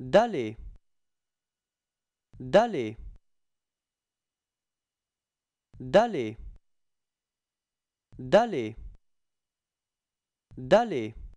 d'aller d'aller d'aller d'aller d'aller